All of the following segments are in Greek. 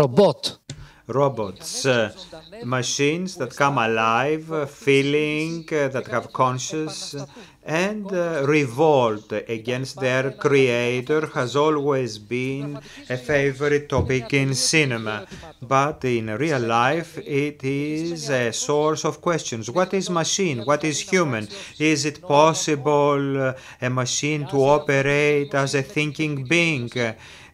robot. Robots, uh, machines that come alive, uh, feeling, uh, that have conscience, and uh, revolt against their creator has always been a favorite topic in cinema. But in real life, it is a source of questions. What is machine? What is human? Is it possible uh, a machine to operate as a thinking being?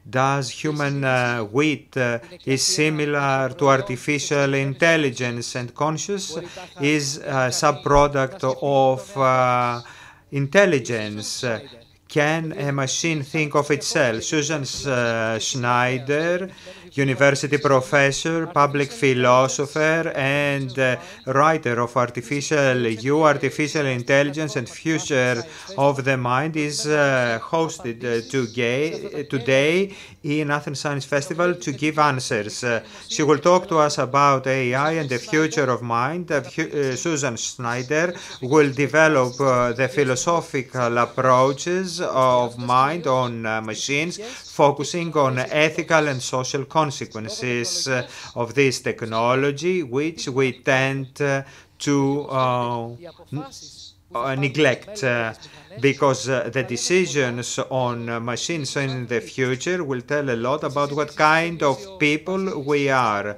does human uh, wit uh, is similar to artificial intelligence and conscious is a subproduct of uh, intelligence can a machine think of itself susan uh, schneider university professor, public philosopher, and uh, writer of Artificial You, Artificial Intelligence and Future of the Mind, is uh, hosted uh, today, today in Athens Science Festival to give answers. Uh, she will talk to us about AI and the future of mind. Uh, Susan Schneider will develop the philosophical approaches of mind on machines, focusing on ethical and social concepts consequences uh, of this technology, which we tend uh, to uh, neglect uh, because uh, the decisions on machines in the future will tell a lot about what kind of people we are.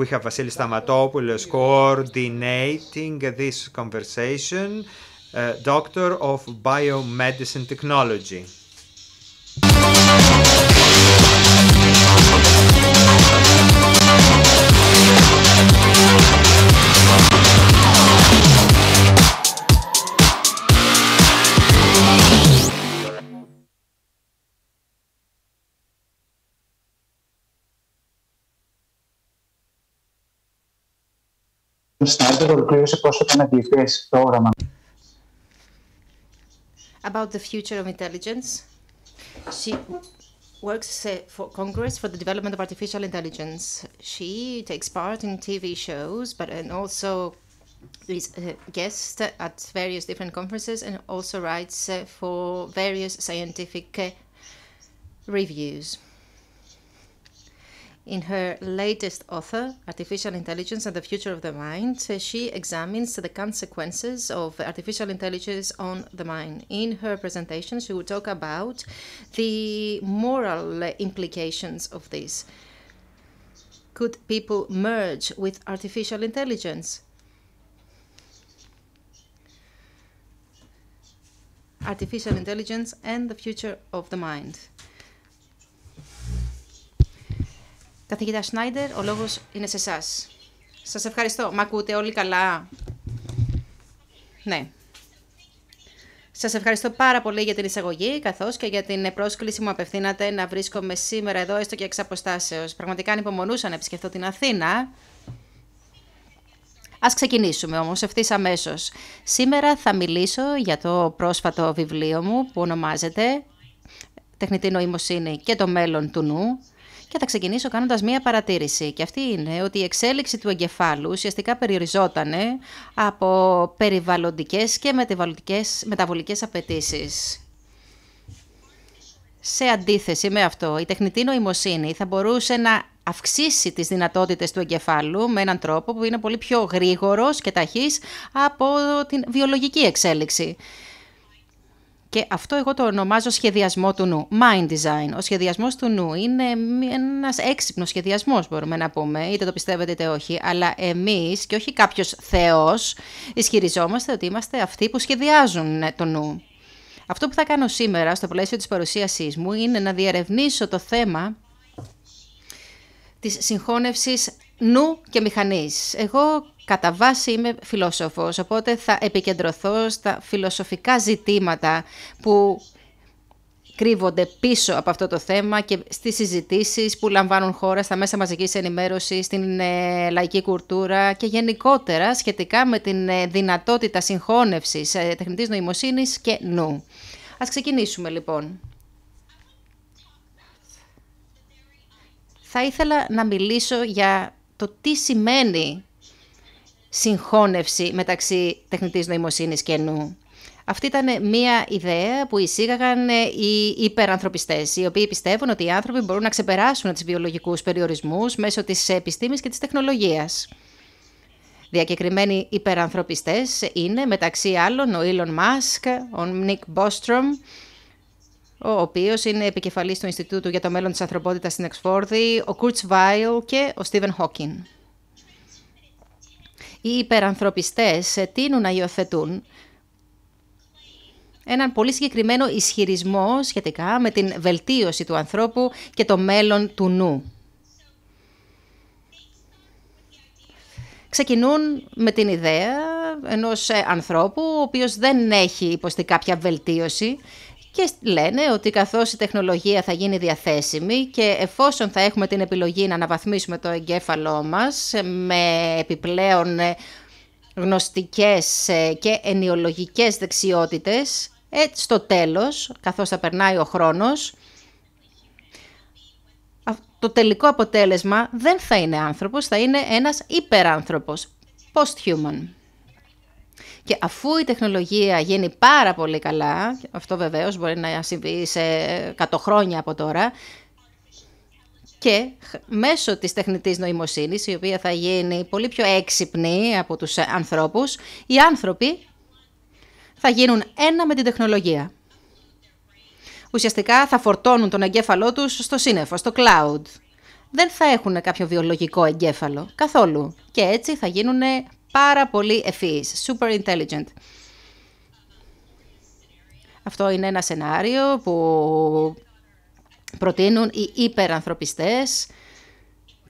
We have Vasilis Stamatopoulos coordinating this conversation, uh, doctor of biomedicine technology. About the future of intelligence, she works for Congress for the development of artificial intelligence. She takes part in TV shows, but and also is a uh, guest at various different conferences and also writes uh, for various scientific uh, reviews. In her latest author, Artificial Intelligence and the Future of the Mind, uh, she examines the consequences of artificial intelligence on the mind. In her presentation, she will talk about the moral implications of this. Could people merge with artificial intelligence? Artificial intelligence and the future of the mind. Καθηγητά Σνάιντερ, ο λόγος είναι σε εσάς. Σας ευχαριστώ. Μ' ακούτε όλοι καλά. Ναι. Σας ευχαριστώ πάρα πολύ για την εισαγωγή, καθώς και για την πρόσκληση μου απευθύνατε να βρίσκομαι σήμερα εδώ, έστω και εξ αποστάσεως. Πραγματικά ανυπομονούσα να επισκεφτώ την Αθήνα. Ας ξεκινήσουμε όμως ευθύς αμέσως. Σήμερα θα μιλήσω για το πρόσφατο βιβλίο μου που ονομάζεται «Τεχνητή νοημοσύνη και το μέλλον του νου», και θα ξεκινήσω κάνοντας μία παρατήρηση. Και αυτή είναι ότι η εξέλιξη του εγκεφάλου ουσιαστικά περιοριζόταν από περιβαλλοντικές και μεταβολικές απαιτήσεις. Σε αντίθεση με αυτό, η τεχνητή νοημοσύνη θα μπορούσε να αυξήσει τις δυνατότητες του εγκεφάλου με έναν τρόπο που είναι πολύ πιο γρήγορος και ταχύς από την βιολογική εξέλιξη. Και αυτό εγώ το ονομάζω σχεδιασμό του νου. Mind design. Ο σχεδιασμός του νου είναι ένας έξυπνος σχεδιασμός, μπορούμε να πούμε, είτε το πιστεύετε είτε όχι. Αλλά εμείς, και όχι κάποιος Θεός, ισχυριζόμαστε ότι είμαστε αυτοί που σχεδιάζουν ε, το νου. Αυτό που θα κάνω σήμερα στο πλαίσιο της παρουσίασής μου είναι να διερευνήσω το θέμα της συγχώνευσης νου και μηχανής. Εγώ Κατά βάση είμαι φιλόσοφος, οπότε θα επικεντρωθώ στα φιλοσοφικά ζητήματα που κρύβονται πίσω από αυτό το θέμα και στις συζητήσεις που λαμβάνουν χώρα στα μέσα μαζικής ενημέρωσης, στην ε, λαϊκή κουλτούρα και γενικότερα σχετικά με την ε, δυνατότητα συγχώνευσης ε, τεχνητής νοημοσύνης και νου. Ας ξεκινήσουμε λοιπόν. Θα ήθελα να μιλήσω για το τι σημαίνει συγχώνευση μεταξύ τεχνητής νοημοσύνης και νου. Αυτή ήταν μια ιδέα που εισήγαγαν ε, οι υπερανθρωπιστές, οι οποίοι πιστεύουν ότι οι άνθρωποι μπορούν να ξεπεράσουν τους βιολογικούς περιορισμούς μέσω της επιστήμης και της τεχνολογίας. Διακεκριμένοι υπερανθρωπιστές είναι μεταξύ άλλων ο Elon Musk, ο Nick Bostrom, ο οποίος είναι επικεφαλής του Ινστιτούτου για το μέλλον της ανθρωπότητας στην Εξφόρδη, ο Κουρτς Βάιλ και ο Στίβεν Hawking οι υπερανθρωπιστές ε, τείνουν να υιοθετούν έναν πολύ συγκεκριμένο ισχυρισμό σχετικά με την βελτίωση του ανθρώπου και το μέλλον του νου. ξεκινούν με την ιδέα ενός ε, ανθρώπου ο οποίος δεν έχει υποστεί κάποια βελτίωση και λένε ότι καθώς η τεχνολογία θα γίνει διαθέσιμη και εφόσον θα έχουμε την επιλογή να αναβαθμίσουμε το εγκέφαλό μας με επιπλέον ε, γνωστικές ε, και ενιολογικές δεξιότητες, έτσι ε, στο τέλος, καθώς θα περνάει ο χρόνος, το τελικό αποτέλεσμα δεν θα είναι άνθρωπος, θα είναι ένας υπεράνθρωπος, post-human. Και αφού η τεχνολογία γίνει πάρα πολύ καλά, αυτό βεβαίως μπορεί να συμβεί σε 100 χρόνια από τώρα, και μέσω της τεχνητής νοημοσύνης, η οποία θα γίνει πολύ πιο έξυπνη από τους ανθρώπους, οι άνθρωποι θα γίνουν ένα με την τεχνολογία. Ουσιαστικά θα φορτώνουν τον εγκέφαλό τους στο σύννεφο, στο cloud. Δεν θα έχουν κάποιο βιολογικό εγκέφαλο, καθόλου. Και έτσι θα γίνουν πάρα πολύ ευφύης, super intelligent. Αυτό είναι ένα σενάριο που προτείνουν οι υπερανθρωπιστές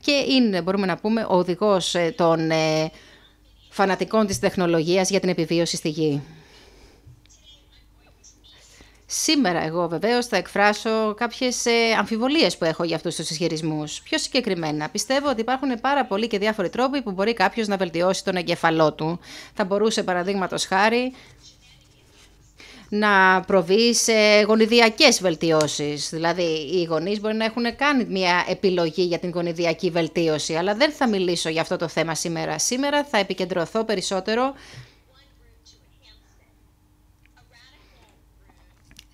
και είναι, μπορούμε να πούμε, ο οδηγός ε, των ε, φανατικών της τεχνολογίας για την επιβίωση στη γη. Σήμερα εγώ βεβαίως θα εκφράσω κάποιες ε, αμφιβολίες που έχω για αυτούς τους ισχυρισμού. Πιο συγκεκριμένα, πιστεύω ότι υπάρχουν πάρα πολλοί και διάφοροι τρόποι που μπορεί κάποιος να βελτιώσει τον εγκεφαλό του. Θα μπορούσε παραδείγματος χάρη να προβεί σε γονιδιακές βελτιώσεις. Δηλαδή, οι γονείς μπορεί να έχουν κάνει μια επιλογή για την γονιδιακή βελτίωση, αλλά δεν θα μιλήσω για αυτό το θέμα σήμερα. Σήμερα θα επικεντρωθώ περισσότερο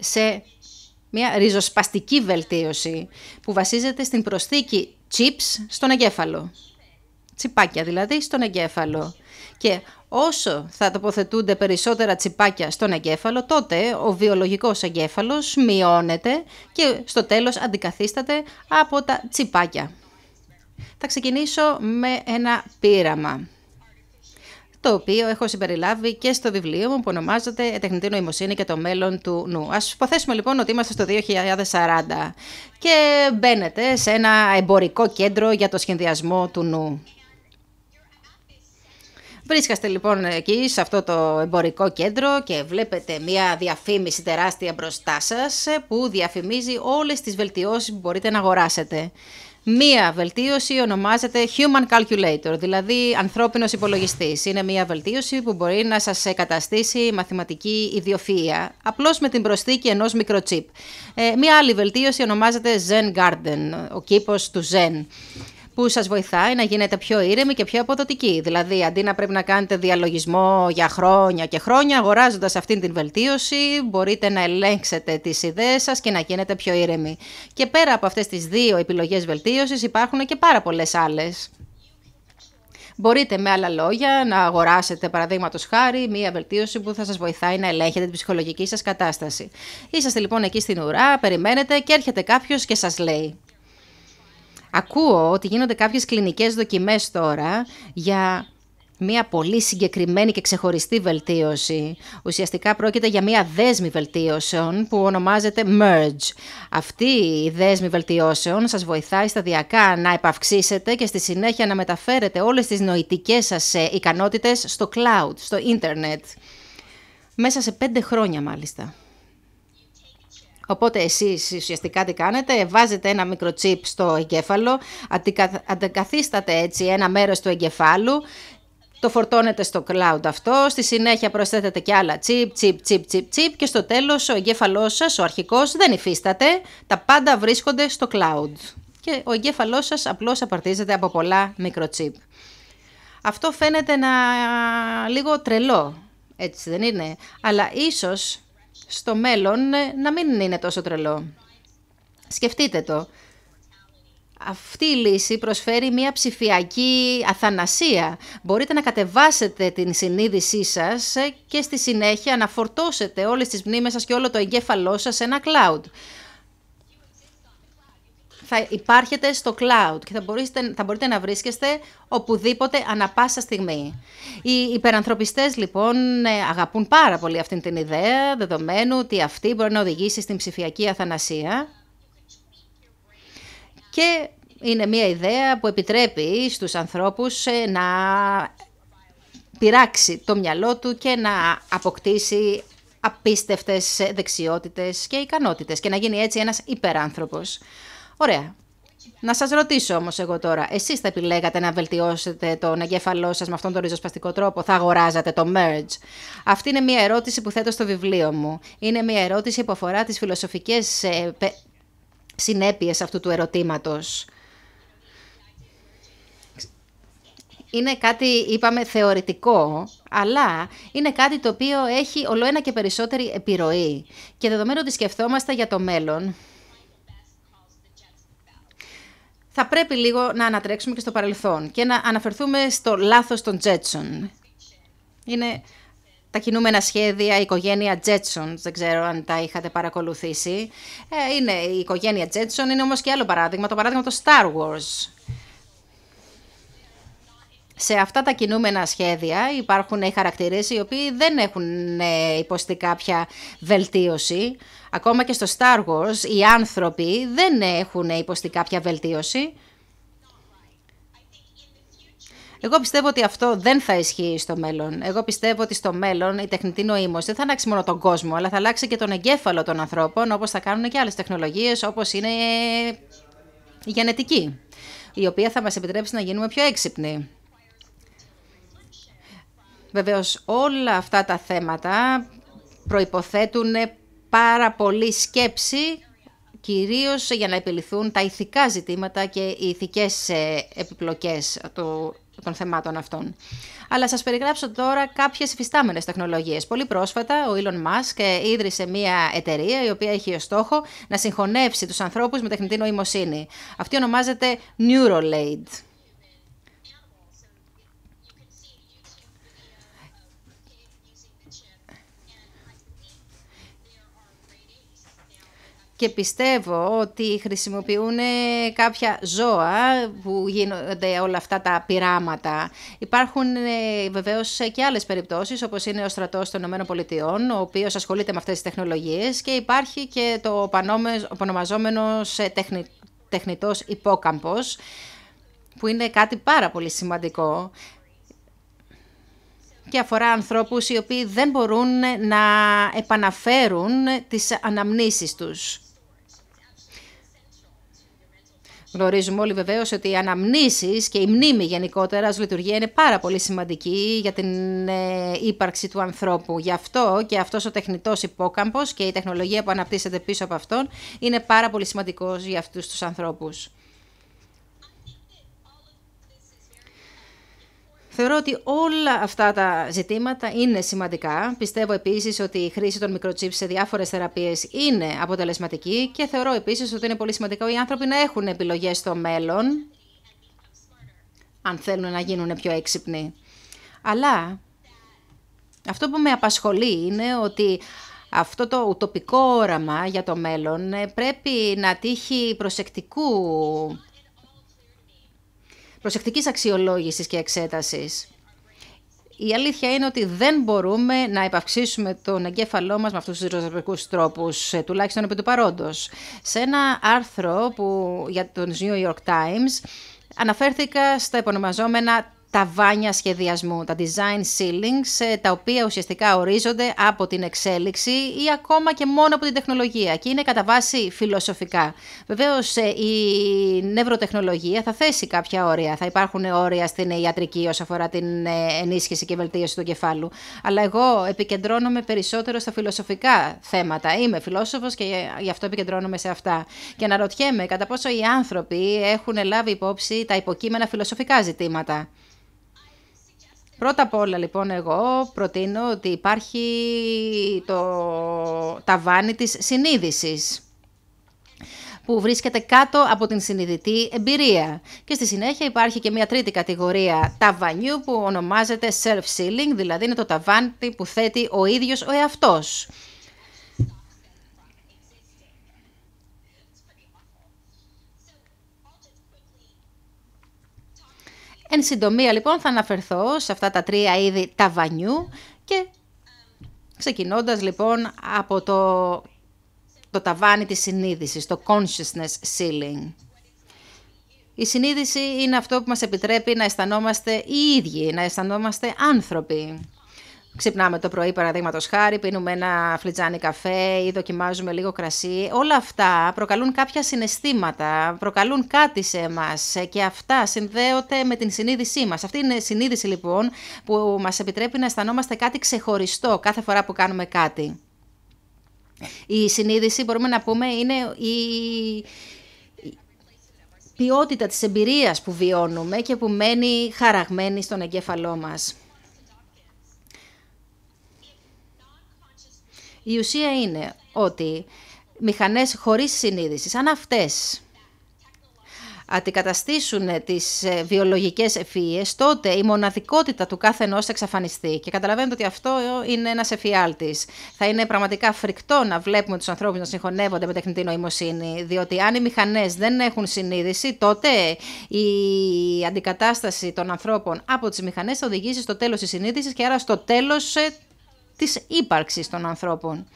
σε μια ριζοσπαστική βελτίωση που βασίζεται στην προσθήκη chips στον εγκέφαλο. Τσιπάκια δηλαδή στον εγκέφαλο. Και όσο θα τοποθετούνται περισσότερα τσιπάκια στον εγκέφαλο, τότε ο βιολογικός εγκέφαλος μειώνεται και στο τέλος αντικαθίσταται από τα τσιπάκια. Θα ξεκινήσω με ένα πείραμα το οποίο έχω συμπεριλάβει και στο βιβλίο μου που ονομάζεται «Ε, Τεχνητή Νοημοσύνη και το μέλλον του νου. Ας υποθέσουμε λοιπόν ότι είμαστε στο 2040 και μπαίνετε σε ένα εμπορικό κέντρο για το σχεδιασμό του νου. Βρίσκαστε λοιπόν εκεί σε αυτό το εμπορικό κέντρο και βλέπετε μια διαφήμιση τεράστια μπροστά σας ε, που διαφημίζει όλες τις βελτιώσεις που μπορείτε να αγοράσετε. Μία βελτίωση ονομάζεται Human Calculator, δηλαδή ανθρώπινος υπολογιστής. Είναι μία βελτίωση που μπορεί να σας καταστήσει μαθηματική ιδιοφυα, απλώς με την προσθήκη ενός μικροτσίπ. Ε, μία άλλη βελτίωση ονομάζεται Zen Garden, ο κήπος του Zen που σας βοηθάει να γίνετε πιο ήρεμοι και πιο αποδοτικοί. Δηλαδή, αντί να πρέπει να κάνετε διαλογισμό για χρόνια και χρόνια, αγοράζοντας αυτήν την βελτίωση, μπορείτε να ελέγξετε τις ιδέες σας και να γίνετε πιο ήρεμοι. Και πέρα από αυτές τις δύο επιλογές βελτίωσης, υπάρχουν και πάρα πολλές άλλες. Μπορείτε με άλλα λόγια να αγοράσετε, παραδείγματος χάρη, μία βελτίωση που θα σας βοηθάει να ελέγχετε την ψυχολογική σας κατάσταση. Είσαστε λοιπόν εκεί στην ουρά, περιμένετε και έρχεται κάποιος και σας λέει. Ακούω ότι γίνονται κάποιες κλινικές δοκιμές τώρα για μια πολύ συγκεκριμένη και ξεχωριστή βελτίωση. Ουσιαστικά πρόκειται για μια δέσμη βελτίωσεων που ονομάζεται merge. Αυτή η δέσμη βελτιώσεων σας βοηθάει σταδιακά να επαυξήσετε και στη συνέχεια να μεταφέρετε όλες τις νοητικές σας ε, ικανότητες στο cloud, στο ίντερνετ. Μέσα σε πέντε χρόνια μάλιστα. Οπότε εσείς ουσιαστικά τι κάνετε, βάζετε ένα τσίπ στο εγκέφαλο, αντικαθίσταται έτσι ένα μέρος του εγκεφάλου, το φορτώνετε στο cloud αυτό, στη συνέχεια προσθέτετε και άλλα τσίπ, τσίπ, τσίπ, τσίπ, τσίπ και στο τέλος ο εγκέφαλός σας, ο αρχικός, δεν υφίσταται, τα πάντα βρίσκονται στο cloud. Και ο εγκέφαλός σας απλώς απαρτίζεται από πολλά τσίπ. Αυτό φαίνεται να λίγο τρελό, έτσι δεν είναι, αλλά ίσως στο μέλλον ε, να μην είναι τόσο τρελό. Σκεφτείτε το. Αυτή η λύση προσφέρει μια ψηφιακή αθανασία. Μπορείτε να κατεβάσετε την συνείδησή σας ε, και στη συνέχεια να φορτώσετε όλες τις μνήμες σας και όλο το εγκέφαλό σας σε ένα cloud θα υπάρχετε στο cloud και θα, μπορείτε, θα να βρίσκεστε οπουδήποτε ανα πάσα στιγμή. Οι υπερανθρωπιστές λοιπόν ε, αγαπούν πάρα πολύ αυτήν την ιδέα, δεδομένου ότι αυτή μπορεί να οδηγήσει στην ψηφιακή αθανασία. Και είναι μια ιδέα που επιτρέπει στους ανθρώπους ε, να πειράξει το μυαλό του και να αποκτήσει απίστευτες δεξιότητες και ικανότητες και να γίνει έτσι ένας υπεράνθρωπος. Ωραία. Να σας ρωτήσω όμως εγώ τώρα, εσείς θα επιλέγατε να βελτιώσετε τον εγκέφαλό σας με αυτόν τον ριζοσπαστικό τρόπο, θα αγοράζατε το merge. Αυτή είναι μια ερώτηση που θέτω στο βιβλίο μου. Είναι μια ερώτηση που αφορά τις φιλοσοφικές ε, συνέπειες αυτού του ερωτήματος. Είναι κάτι, είπαμε, θεωρητικό, αλλά είναι κάτι το οποίο έχει ολοένα και περισσότερη επιρροή. Και δεδομένου ότι σκεφτόμαστε για το μέλλον, θα πρέπει λίγο να ανατρέξουμε και στο παρελθόν και να αναφερθούμε στο λάθος των Τζέτσον. Είναι τα κινούμενα σχέδια, η οικογένεια Τζέτσον, δεν ξέρω αν τα είχατε παρακολουθήσει. Ε, είναι η οικογένεια Τζέτσον, είναι όμως και άλλο παράδειγμα, το παράδειγμα του Star Wars σε αυτά τα κινούμενα σχέδια υπάρχουν οι χαρακτηρίες οι οποίοι δεν έχουν ε, υποστεί κάποια βελτίωση. Ακόμα και στο Star Wars οι άνθρωποι δεν έχουν υποστεί κάποια βελτίωση. Εγώ πιστεύω ότι αυτό δεν θα ισχύει στο μέλλον. Εγώ πιστεύω ότι στο μέλλον η τεχνητή νοήμωση δεν θα αλλάξει μόνο τον κόσμο, αλλά θα αλλάξει και τον εγκέφαλο των ανθρώπων, όπως θα κάνουν και άλλες τεχνολογίες, όπως είναι ε, η γενετική, η οποία θα μας επιτρέψει να γίνουμε πιο έξυπνοι. Βεβαίως όλα αυτά τα θέματα προϋποθέτουν πάρα πολύ σκέψη κυρίως για να επιληθούν τα ηθικά ζητήματα και οι ηθικές ε, επιπλοκές των θεμάτων αυτών. Αλλά σας περιγράψω τώρα κάποιες υφιστάμενες τεχνολογίες. Πολύ πρόσφατα ο Elon Musk ίδρυσε μια εταιρεία η οποία έχει ως στόχο να συγχωνεύσει τους ανθρώπους με τεχνητή νοημοσύνη. Αυτή ονομάζεται Neuralaid. και πιστεύω ότι χρησιμοποιούν ε, κάποια ζώα που γίνονται όλα αυτά τα πειράματα. Υπάρχουν ε, βεβαίως και άλλες περιπτώσεις όπως είναι ο στρατός των ΗΠΑ ο οποίος ασχολείται με αυτές τις τεχνολογίες και υπάρχει και το οπονομαζόμενος ε, τεχνητό τεχνητός υπόκαμπος που είναι κάτι πάρα πολύ σημαντικό και αφορά ανθρώπους οι οποίοι δεν μπορούν να επαναφέρουν τις αναμνήσεις τους. Γνωρίζουμε όλοι βεβαίως ότι οι αναμνήσεις και η μνήμη γενικότερα ως λειτουργία είναι πάρα πολύ σημαντική για την ε, ύπαρξη του ανθρώπου. Γι' αυτό και αυτός ο τεχνητός υπόκαμπος και η τεχνολογία που αναπτύσσεται πίσω από αυτόν είναι πάρα πολύ σημαντικός για αυτούς τους ανθρώπους. Θεωρώ ότι όλα αυτά τα ζητήματα είναι σημαντικά. Πιστεύω επίσης ότι η χρήση των μικροτσίπ σε διάφορες θεραπείες είναι αποτελεσματική και θεωρώ επίσης ότι είναι πολύ σημαντικό οι άνθρωποι να έχουν επιλογές στο μέλλον, αν θέλουν να γίνουν πιο έξυπνοι. Αλλά αυτό που με απασχολεί είναι ότι αυτό το ουτοπικό όραμα για το μέλλον ε, πρέπει να τύχει προσεκτικού προσεκτικής αξιολόγησης και εξέτασης. Η αλήθεια είναι ότι δεν μπορούμε να επαυξήσουμε τον εγκέφαλό μας με αυτούς τους ριζοσπαστικούς τρόπους, ε, τουλάχιστον επί του παρόντος. Σε ένα άρθρο που, για τον New York Times αναφέρθηκα στα επωνομαζόμενα τα βάνια σχεδιασμού, τα design ceilings, ε, τα οποία ουσιαστικά ορίζονται από την εξέλιξη ή ακόμα και μόνο από την τεχνολογία και είναι κατά βάση φιλοσοφικά. Βεβαίως ε, η νευροτεχνολογία θα θέσει κάποια όρια. Θα υπάρχουν όρια στην ιατρική όσον αφορά την ε, ενίσχυση και βελτίωση του κεφάλου. Αλλά εγώ επικεντρώνομαι περισσότερο στα φιλοσοφικά θέματα. Είμαι φιλόσοφος και γι' αυτό επικεντρώνομαι σε αυτά. Και αναρωτιέμαι κατά πόσο οι άνθρωποι έχουν λάβει υπόψη τα υποκείμενα φιλοσοφικά ζητήματα. Πρώτα απ' όλα λοιπόν εγώ προτείνω ότι υπάρχει το ταβάνι της συνείδησης που βρίσκεται κάτω από την συνειδητή εμπειρία. Και στη συνέχεια υπάρχει και μια τρίτη κατηγορία ταβανιού που ονομάζεται self-sealing, δηλαδή είναι το ταβάνι που θέτει ο ίδιος ο εαυτός. Εν συντομία λοιπόν θα αναφερθώ σε αυτά τα τρία είδη ταβανιού και ξεκινώντας λοιπόν από το, το ταβάνι της συνείδησης, το consciousness ceiling. Η συνείδηση είναι αυτό που μας επιτρέπει να αισθανόμαστε οι ίδιοι, να αισθανόμαστε άνθρωποι. Ξυπνάμε το πρωί, παραδείγματος χάρη, πίνουμε ένα φλιτζάνι καφέ ή δοκιμάζουμε λίγο κρασί. Όλα αυτά προκαλούν κάποια συναισθήματα, προκαλούν κάτι σε εμάς και αυτά συνδέονται με την συνείδησή μας. Αυτή είναι η συνείδηση λοιπόν που μας επιτρέπει να αισθανόμαστε κάτι ξεχωριστό κάθε φορά που κάνουμε κάτι. Η συνείδηση μπορούμε να πούμε είναι η ποιότητα της εμπειρίας που βιώνουμε και που μένει χαραγμένη στον εγκέφαλό μας. Η ουσία είναι ότι μηχανές χωρίς συνείδησης, αν αυτές αντικαταστήσουν τις ε, βιολογικές ευφυΐες, τότε η μοναδικότητα του κάθε ενός θα εξαφανιστεί. Και καταλαβαίνετε ότι αυτό ε, είναι ένας εφιάλτης. Θα είναι πραγματικά φρικτό να βλέπουμε τους ανθρώπους να συγχωνεύονται με τεχνητή νοημοσύνη, διότι αν οι μηχανές δεν έχουν συνείδηση, τότε η αντικατάσταση των ανθρώπων από τις μηχανές θα οδηγήσει στο τέλος της συνείδησης και άρα στο τέλος ε, της ύπαρξης των ανθρώπων.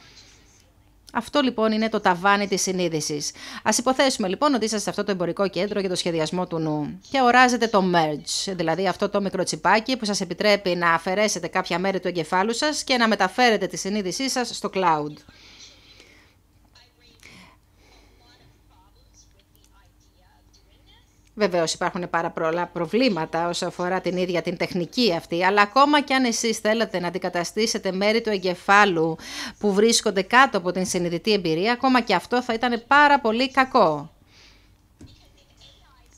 Αυτό λοιπόν είναι το ταβάνι της συνείδησης. Ας υποθέσουμε λοιπόν ότι είστε σε αυτό το εμπορικό κέντρο για το σχεδιασμό του νου και οράζετε το merge, δηλαδή αυτό το μικροτσιπάκι που σας επιτρέπει να αφαιρέσετε κάποια μέρη του εγκεφάλου σας και να μεταφέρετε τη συνείδησή σας στο cloud. Βεβαίως υπάρχουν πάρα πολλά προβλήματα όσο αφορά την ίδια την τεχνική αυτή, αλλά ακόμα και αν εσείς θέλετε να αντικαταστήσετε μέρη του εγκεφάλου που βρίσκονται κάτω από την συνειδητή εμπειρία, ακόμα και αυτό θα ήταν πάρα πολύ κακό.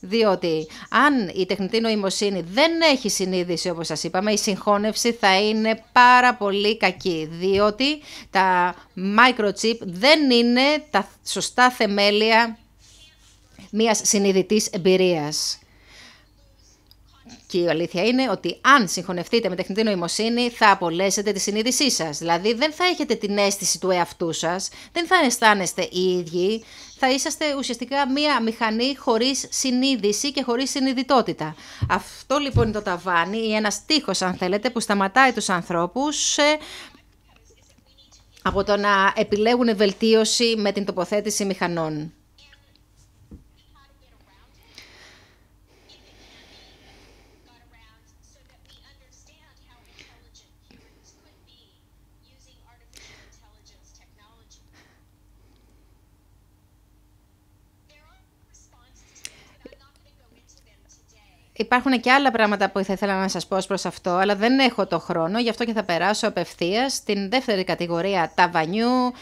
Διότι αν η τεχνητή νοημοσύνη δεν έχει συνείδηση όπως σας είπαμε, η συγχώνευση θα είναι πάρα πολύ κακή. Διότι τα microchip δεν είναι τα σωστά θεμέλια Μία συνειδητής εμπειρίας. Και η αλήθεια είναι ότι αν συγχωνευτείτε με τεχνητή νοημοσύνη θα απολέσετε τη συνείδησή σας. Δηλαδή δεν θα έχετε την αίσθηση του εαυτού σας, δεν θα αισθάνεστε οι ίδιοι, θα είσαστε ουσιαστικά μία μηχανή χωρίς συνείδηση και χωρίς συνειδητότητα. Αυτό λοιπόν είναι το ταβάνι ή ένας τείχος αν θέλετε που σταματάει τους ανθρώπους από το να επιλέγουν βελτίωση με την τοποθέτηση μηχανών. Υπάρχουν και άλλα πράγματα που θα ήθελα να σας πω προς αυτό, αλλά δεν έχω το χρόνο, γι' αυτό και θα περάσω απευθείας στην δεύτερη κατηγορία ταβανιού,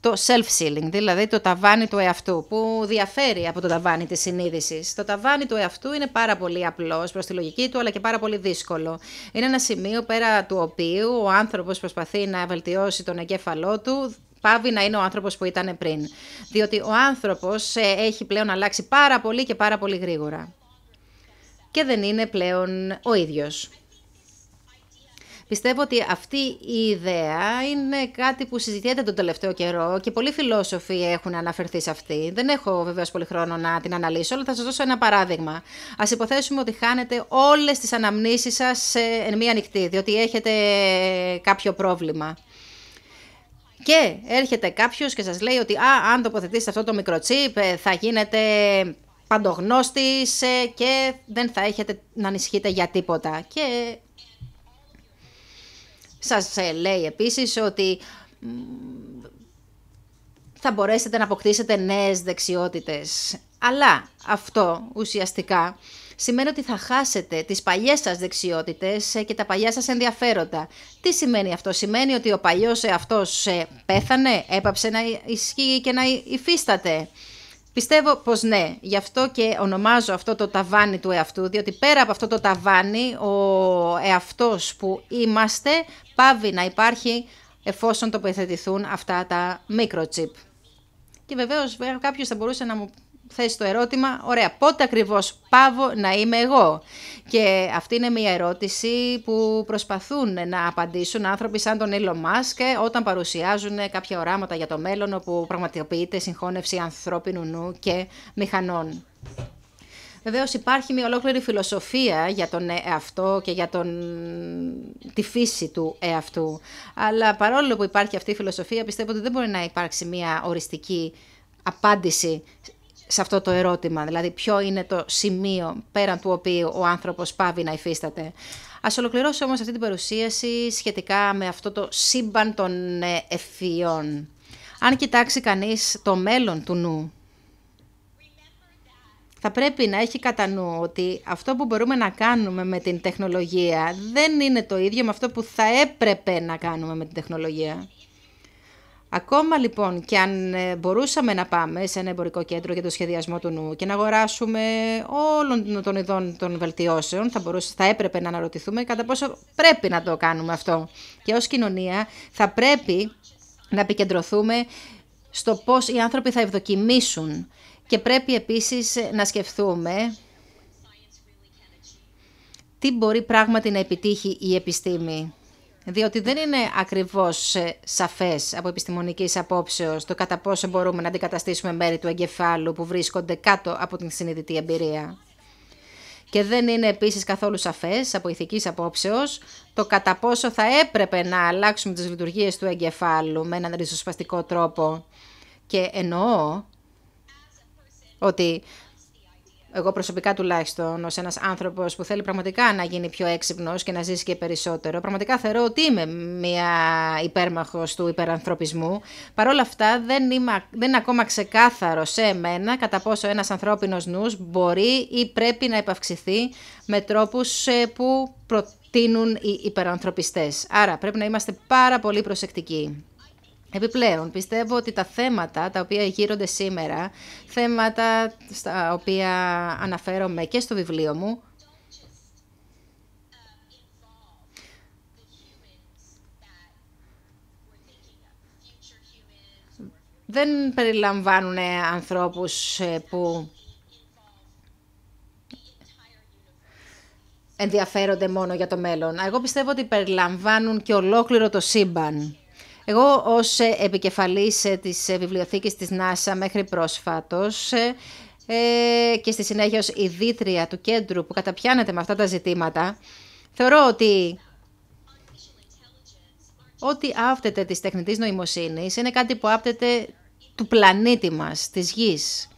το self-sealing, δηλαδή το ταβάνι του εαυτού, που διαφέρει από το ταβάνι της συνείδησης. Το ταβάνι του εαυτού είναι πάρα πολύ απλός προς τη λογική του, αλλά και πάρα πολύ δύσκολο. Είναι ένα σημείο πέρα του οποίου ο άνθρωπος προσπαθεί να βελτιώσει τον εγκέφαλό του, πάβει να είναι ο άνθρωπος που ήταν πριν. Διότι ο άνθρωπος ε, έχει πλέον αλλάξει πάρα πολύ και πάρα πολύ γρήγορα και δεν είναι πλέον ο ίδιος. Πιστεύω ότι αυτή η ιδέα είναι κάτι που συζητιέται τον τελευταίο καιρό και πολλοί φιλόσοφοι έχουν αναφερθεί σε αυτή. Δεν έχω βεβαίως πολύ χρόνο να την αναλύσω, αλλά θα σας δώσω ένα παράδειγμα. Ας υποθέσουμε ότι χάνετε όλες τις αναμνήσεις σας εν μία νυχτή, διότι έχετε κάποιο πρόβλημα. Και έρχεται κάποιος και σας λέει ότι α, αν τοποθετήσετε αυτό το μικροτσίπ ε, θα γίνεται παντογνώστης και δεν θα έχετε να ανησυχείτε για τίποτα. Και σας ε, λέει επίσης ότι θα μπορέσετε να αποκτήσετε νέες δεξιότητες. Αλλά αυτό ουσιαστικά σημαίνει ότι θα χάσετε τις παλιές σας δεξιότητες ε, και τα παλιά σας ενδιαφέροντα. Τι σημαίνει αυτό, σημαίνει ότι ο παλιός ε, αυτός πέθανε, έπαψε να ισχύει και να υφίσταται. Πιστεύω πως ναι. Γι' αυτό και ονομάζω αυτό το ταβάνι του εαυτού, διότι πέρα από αυτό το ταβάνι, ο εαυτός που είμαστε πάβει να υπάρχει εφόσον τοποθετηθούν αυτά τα microchip. Και βεβαίως κάποιος θα μπορούσε να μου θέσει το ερώτημα, ωραία, πότε ακριβώς πάβω να είμαι εγώ. Και αυτή είναι μια ερώτηση που προσπαθούν να απαντήσουν άνθρωποι σαν τον Έλλο Μάσκε... όταν παρουσιάζουν κάποια οράματα για το μέλλον όπου πραγματοποιείται συγχώνευση ανθρώπινου νου και μηχανών. Βεβαίως, υπάρχει μια ολόκληρη φιλοσοφία για τον εαυτό και για τον... τη φύση του εαυτού. Αλλά παρόλο που υπάρχει αυτή η φιλοσοφία, πιστεύω ότι δεν μπορεί να υπάρξει μια οριστική απάντηση σε αυτό το ερώτημα, δηλαδή ποιο είναι το σημείο πέραν του οποίου ο άνθρωπος πάβει να υφίσταται. Ας ολοκληρώσω όμως αυτή την παρουσίαση σχετικά με αυτό το σύμπαν των ευφυών. Αν κοιτάξει κανείς το μέλλον του νου, θα πρέπει να έχει κατά νου ότι αυτό που μπορούμε να κάνουμε με την τεχνολογία δεν είναι το ίδιο με αυτό που θα έπρεπε να κάνουμε με την τεχνολογία. Ακόμα λοιπόν και αν ε, μπορούσαμε να πάμε σε ένα εμπορικό κέντρο για το σχεδιασμό του νου και να αγοράσουμε όλων των ειδών των βελτιώσεων, θα, μπορούσε, θα έπρεπε να αναρωτηθούμε κατά πόσο πρέπει να το κάνουμε αυτό. Και ως κοινωνία θα πρέπει να επικεντρωθούμε στο πώς οι άνθρωποι θα ευδοκιμήσουν και πρέπει επίσης να σκεφτούμε τι μπορεί πράγματι να επιτύχει η επιστήμη διότι δεν είναι ακριβώς ε, σαφές από επιστημονικής απόψεως το κατά πόσο μπορούμε να αντικαταστήσουμε μέρη του εγκεφάλου που βρίσκονται κάτω από την συνειδητή εμπειρία. Και δεν είναι επίσης καθόλου σαφές από ηθικής απόψεως το κατά πόσο θα έπρεπε να αλλάξουμε τις λειτουργίες του εγκεφάλου με έναν ριζοσπαστικό τρόπο. Και εννοώ ότι εγώ προσωπικά τουλάχιστον, ως ένας άνθρωπος που θέλει πραγματικά να γίνει πιο έξυπνος και να ζήσει και περισσότερο, πραγματικά θεωρώ ότι είμαι μια υπέρμαχος του υπερανθρωπισμού. Παρ' όλα αυτά, δεν, είμαι, δεν είναι ακόμα ξεκάθαρο σε εμένα κατά πόσο ένας ανθρώπινος νους μπορεί ή πρέπει να επαυξηθεί με τρόπους ε, που προτείνουν οι υπερανθρωπιστές. Άρα πρέπει να είμαστε πάρα πολύ προσεκτικοί. Επιπλέον, πιστεύω ότι τα θέματα τα οποία γύρονται σήμερα, θέματα στα οποία αναφέρομαι και στο βιβλίο μου, δεν περιλαμβάνουν ανθρώπους ε, που ενδιαφέρονται μόνο για το μέλλον. Εγώ πιστεύω ότι περιλαμβάνουν και ολόκληρο το σύμπαν. Εγώ ως ε, επικεφαλής ε, της ε, βιβλιοθήκης της NASA μέχρι πρόσφατος και στη συνέχεια ως του κέντρου που καταπιάνεται με αυτά τα ζητήματα, θεωρώ ότι ό,τι άπτεται της τεχνητής νοημοσύνης είναι κάτι που άπτεται του πλανήτη μας, της γης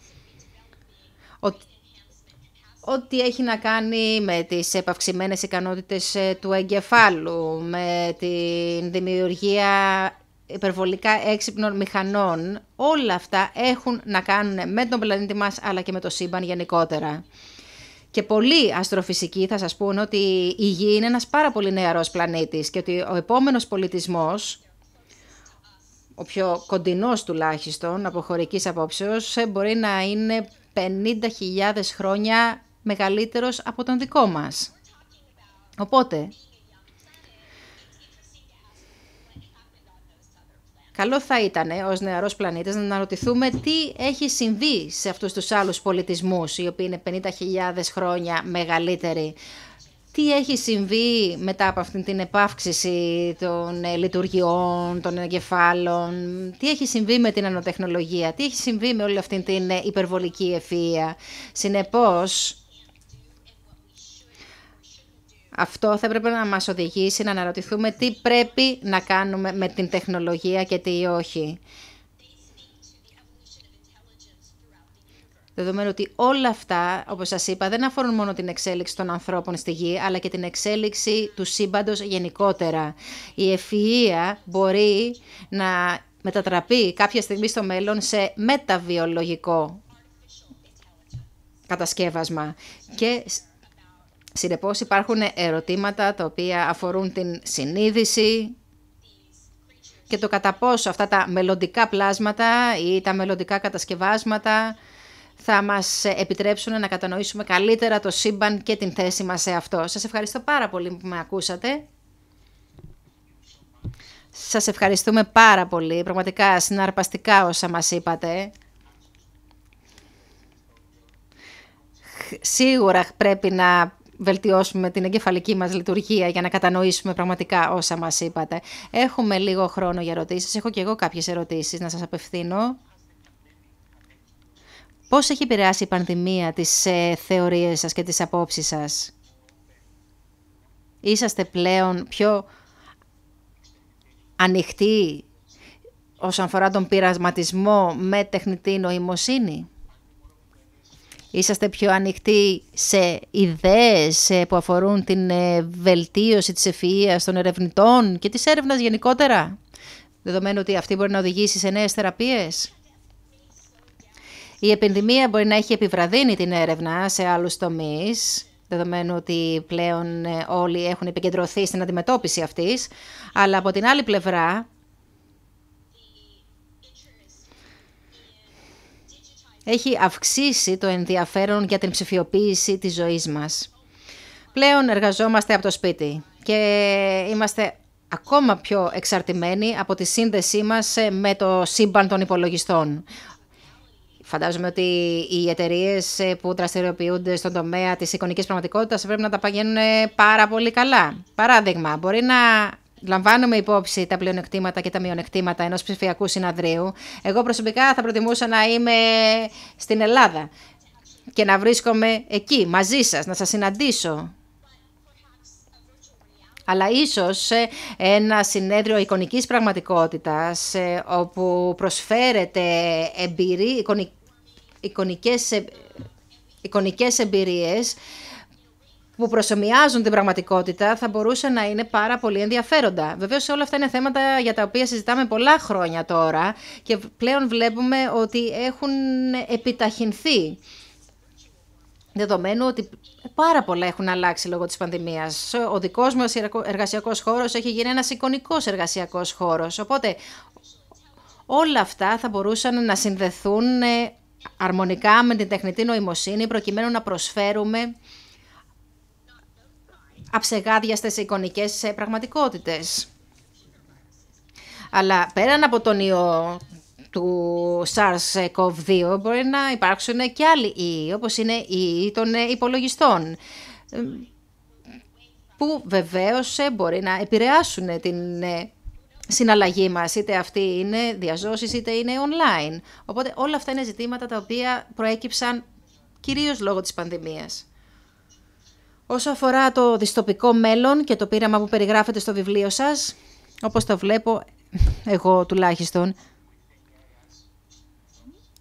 ό,τι έχει να κάνει με τις επαυξημένες ικανότητες ε, του εγκεφάλου, με την δημιουργία υπερβολικά έξυπνων μηχανών, όλα αυτά έχουν να κάνουν με τον πλανήτη μας αλλά και με το σύμπαν γενικότερα. Και πολλοί αστροφυσικοί θα σας πούν ότι η Γη είναι ένας πάρα πολύ νεαρός πλανήτης και ότι ο επόμενος πολιτισμός, ο πιο κοντινός τουλάχιστον από χωρικής απόψεως, ε, μπορεί να είναι 50.000 χρόνια μεγαλύτερος από τον δικό μας. Οπότε, καλό θα ήταν ως νεαρός πλανήτης να αναρωτηθούμε τι έχει συμβεί σε αυτούς τους άλλους πολιτισμούς, οι οποίοι είναι 50.000 χρόνια μεγαλύτεροι. Τι έχει συμβεί μετά από αυτήν την επαύξηση των ε, λειτουργιών, των εγκεφάλων, τι έχει συμβεί με την ανοτεχνολογία, τι έχει συμβεί με όλη αυτή την ε, υπερβολική ευφυΐα. Συνεπώς, αυτό θα έπρεπε να μας οδηγήσει να αναρωτηθούμε τι πρέπει να κάνουμε με την τεχνολογία και τι όχι. Δεδομένου ότι όλα αυτά, όπως σας είπα, δεν αφορούν μόνο την εξέλιξη των ανθρώπων στη γη, αλλά και την εξέλιξη του σύμπαντος γενικότερα. Η ευφυΐα μπορεί να μετατραπεί κάποια στιγμή στο μέλλον σε μεταβιολογικό κατασκεύασμα και Συνεπώς υπάρχουν ερωτήματα τα οποία αφορούν την συνείδηση και το κατά πόσο αυτά τα μελλοντικά πλάσματα ή τα μελλοντικά κατασκευάσματα θα μας επιτρέψουν να κατανοήσουμε καλύτερα το σύμπαν και την θέση μας σε αυτό. Σας ευχαριστώ πάρα πολύ που με ακούσατε. Σας ευχαριστούμε πάρα πολύ, πραγματικά συναρπαστικά όσα μας είπατε. Σίγουρα πρέπει να βελτιώσουμε την εγκεφαλική μας λειτουργία για να κατανοήσουμε πραγματικά όσα μας είπατε. Έχουμε λίγο χρόνο για ερωτήσεις. Έχω και εγώ κάποιες ερωτήσεις να σας απευθύνω. Πώς έχει επηρεάσει η πανδημία τις ε, θεωρίες σας και τις απόψεις σας. Είσαστε πλέον πιο ανοιχτοί όσον αφορά τον πειρασματισμό με τεχνητή νοημοσύνη. Είσαστε πιο ανοιχτοί σε ιδέες που αφορούν την ε, βελτίωση της ευφυΐας των ερευνητών και της έρευνας γενικότερα, δεδομένου ότι αυτή μπορεί να οδηγήσει σε νέες θεραπείες. Η επιδημία μπορεί να έχει επιβραδύνει την έρευνα σε άλλους τομείς, δεδομένου ότι πλέον ε, όλοι έχουν επικεντρωθεί στην αντιμετώπιση αυτής, αλλά από την άλλη πλευρά έχει αυξήσει το ενδιαφέρον για την ψηφιοποίηση της ζωής μας. Πλέον εργαζόμαστε από το σπίτι και είμαστε ακόμα πιο εξαρτημένοι από τη σύνδεσή μας ε, με το σύμπαν των υπολογιστών. Φαντάζομαι ότι οι εταιρείες ε, που δραστηριοποιούνται στον τομέα της εικονικής πραγματικότητας πρέπει να τα παγαίνουν ε, πάρα πολύ καλά. Παράδειγμα, μπορεί να λαμβάνουμε υπόψη τα πλεονεκτήματα και τα μειονεκτήματα ενός ψηφιακού συναδρίου. Εγώ προσωπικά θα προτιμούσα να είμαι στην Ελλάδα και να βρίσκομαι εκεί μαζί σας, να σας συναντήσω. Αλλά ίσως ένα συνέδριο εικονικής πραγματικότητας ε, όπου προσφέρεται εμπειρί, ε, εικονικές εμπειρίες που προσωμιάζουν την πραγματικότητα θα μπορούσαν να είναι πάρα πολύ ενδιαφέροντα. Βεβαίως, όλα αυτά είναι θέματα για τα οποία συζητάμε πολλά χρόνια τώρα και πλέον βλέπουμε ότι έχουν επιταχυνθεί. Δεδομένου ότι πάρα πολλά έχουν αλλάξει λόγω της πανδημίας. Ο δικός μας εργασιακός χώρος έχει γίνει ένας εικονικός εργασιακός χώρος. Οπότε όλα αυτά θα μπορούσαν να συνδεθούν ε, αρμονικά με την τεχνητή νοημοσύνη προκειμένου να προσφέρουμε αψεγάδιαστες εικονικέ πραγματικότητες. Αλλά πέραν από τον ιό του SARS-CoV-2 μπορεί να υπάρξουν και άλλοι ιοί, όπως είναι οι ιοί των υπολογιστών, που βεβαίως μπορεί να επηρεάσουν την ε, συναλλαγή μας, είτε αυτή είναι διαζώσεις, είτε είναι online. Οπότε όλα αυτά είναι ζητήματα τα οποία προέκυψαν κυρίως λόγω της πανδημίας. Όσο αφορά το διστοπικό μέλλον και το πείραμα που περιγράφεται στο βιβλίο σας, όπως το βλέπω εγώ τουλάχιστον,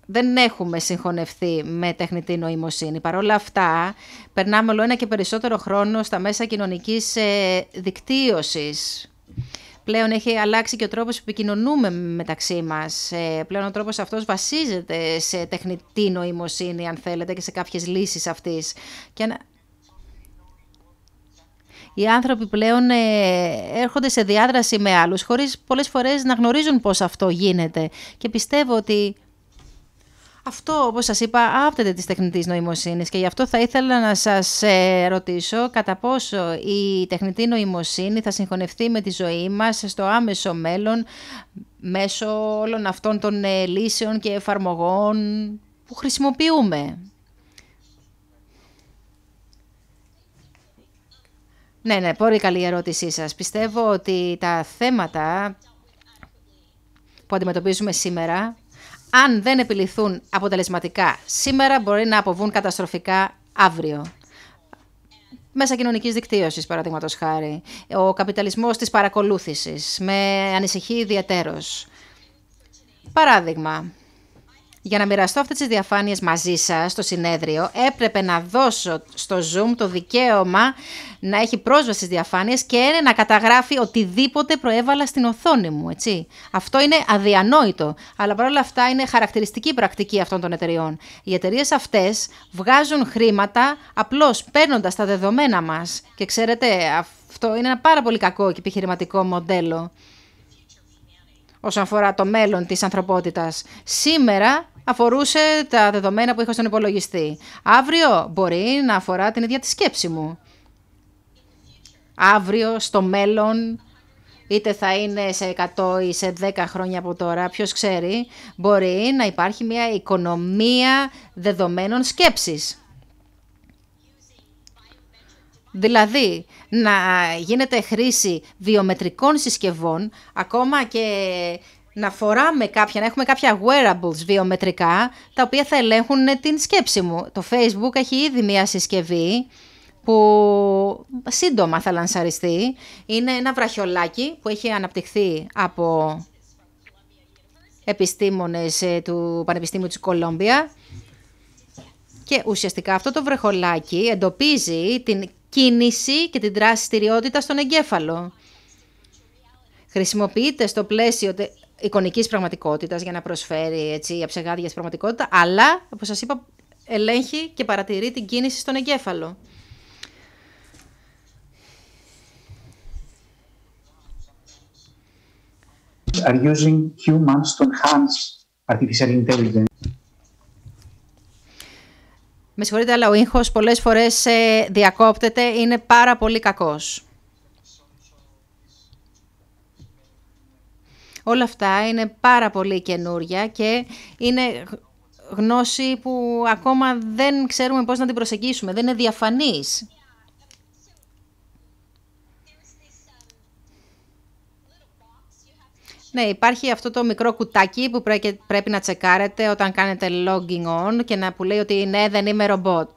δεν έχουμε συγχωνευτεί με τεχνητή νοημοσύνη. Παρ' όλα αυτά, περνάμε όλο ένα και περισσότερο χρόνο στα μέσα κοινωνικής ε, δικτύωσης. Πλέον έχει αλλάξει και ο τρόπος που επικοινωνούμε μεταξύ μας. Ε, πλέον ο τρόπος αυτός βασίζεται σε τεχνητή νοημοσύνη, αν θέλετε, και σε κάποιες λύσεις αυτής. Και οι άνθρωποι πλέον ε, έρχονται σε διάδραση με άλλους, χωρίς πολλές φορές να γνωρίζουν πώς αυτό γίνεται. Και πιστεύω ότι αυτό, όπως σας είπα, άπτεται της τεχνητής νοημοσύνης και γι' αυτό θα ήθελα να σας ε, ρωτήσω κατά πόσο η τεχνητή νοημοσύνη θα συγχωνευτεί με τη ζωή μας στο άμεσο μέλλον μέσω όλων αυτών των ε, λύσεων και εφαρμογών που χρησιμοποιούμε. Ναι, ναι, πολύ καλή ερώτησή σας. Πιστεύω ότι τα θέματα που αντιμετωπίζουμε σήμερα, αν δεν επιληθούν αποτελεσματικά σήμερα, μπορεί να αποβούν καταστροφικά αύριο. Μέσα κοινωνικής δικτύωσης, παραδείγματος χάρη. Ο καπιταλισμός της παρακολούθησης. Με ανησυχεί ιδιαίτερω. Παράδειγμα, για να μοιραστώ αυτές τις διαφάνειες μαζί σας στο συνέδριο, έπρεπε να δώσω στο Zoom το δικαίωμα να έχει πρόσβαση στις διαφάνειες και να καταγράφει οτιδήποτε προέβαλα στην οθόνη μου, έτσι. Αυτό είναι αδιανόητο, αλλά παρόλα αυτά είναι χαρακτηριστική πρακτική αυτών των εταιριών. Οι εταιρείες αυτές βγάζουν χρήματα απλώς παίρνοντας τα δεδομένα μας και ξέρετε αυτό είναι ένα πάρα πολύ κακό και επιχειρηματικό μοντέλο όσον αφορά το μέλλον της ανθρωπότητας. Σήμερα αφορούσε τα δεδομένα που είχα στον υπολογιστή. Αύριο μπορεί να αφορά την ίδια τη σκέψη μου. Αύριο, στο μέλλον, είτε θα είναι σε 100 ή σε 10 χρόνια από τώρα, ποιος ξέρει, μπορεί να υπάρχει μια οικονομία δεδομένων σκέψης. Δηλαδή, να γίνεται χρήση βιομετρικών συσκευών, ακόμα και να φοράμε κάποια, να έχουμε κάποια wearables βιομετρικά, τα οποία θα ελέγχουν την σκέψη μου. Το Facebook έχει ήδη μία συσκευή που σύντομα θα λανσαριστεί. Είναι ένα βραχιολάκι που έχει αναπτυχθεί από επιστήμονες ε, του Πανεπιστήμιου της Κολόμπια και ουσιαστικά αυτό το βρεχολάκι εντοπίζει την κίνηση και την δραστηριότητα στον εγκέφαλο. Χρησιμοποιείται στο πλαίσιο εικονικής πραγματικότητας για να προσφέρει έτσι, στην πραγματικότητα, αλλά, όπως σας είπα, ελέγχει και παρατηρεί την κίνηση στον εγκέφαλο. Are using humans to enhance artificial intelligence. Με συγχωρείτε, αλλά ο ήχο, πολλές φορές ε, διακόπτεται, είναι πάρα πολύ κακός. Όλα αυτά είναι πάρα πολύ καινούρια και είναι γνώση που ακόμα δεν ξέρουμε πώς να την προσεγγίσουμε, δεν είναι διαφανής. Ναι, υπάρχει αυτό το μικρό κουτάκι που πρέπει να τσεκάρετε όταν κάνετε logging on και να που λέει ότι ναι, δεν είμαι ρομπότ.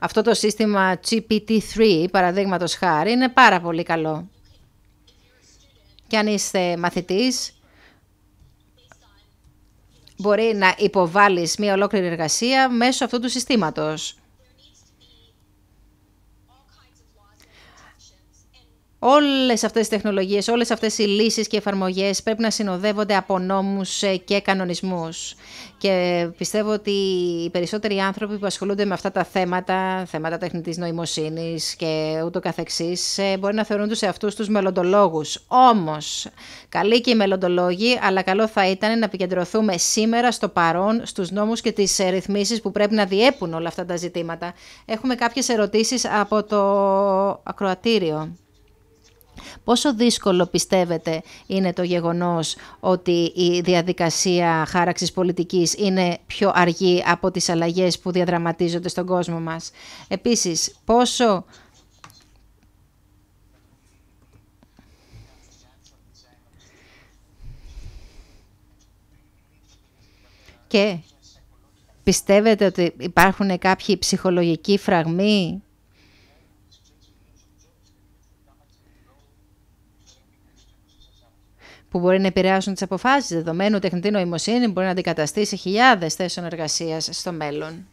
Αυτό το σύστημα GPT-3, παραδείγματος χάρη, είναι πάρα πολύ καλό. Και αν είστε μαθητής, μπορεί να υποβάλεις μια ολόκληρη εργασία μέσω αυτού του συστήματος. Όλες αυτές οι τεχνολογίες, όλες αυτές οι λύσεις και εφαρμογές πρέπει να συνοδεύονται από νόμους ε, και κανονισμούς. Και πιστεύω ότι οι περισσότεροι άνθρωποι που ασχολούνται με αυτά τα θέματα, θέματα τεχνητής νοημοσύνης και ούτω καθεξής, ε, μπορεί να θεωρούν τους εαυτούς τους μελλοντολόγους. Όμως, καλοί και οι μελλοντολόγοι, αλλά καλό θα ήταν να επικεντρωθούμε σήμερα στο παρόν, στους νόμους και τις ε, ρυθμίσεις που πρέπει να διέπουν όλα αυτά τα ζητήματα. Έχουμε κάποιες ερωτήσεις από το ακροατήριο. Πόσο δύσκολο πιστεύετε είναι το γεγονός ότι η διαδικασία χάραξης πολιτικής είναι πιο αργή από τις αλλαγές που διαδραματίζονται στον κόσμο μας. Επίσης, πόσο Και πιστεύετε ότι υπάρχουν κάποιοι ψυχολογικοί φραγμοί που μπορεί να επηρεάσουν τις αποφάσεις, δεδομένου τεχνητή νοημοσύνη μπορεί να αντικαταστήσει χιλιάδες θέσεων εργασίας στο μέλλον.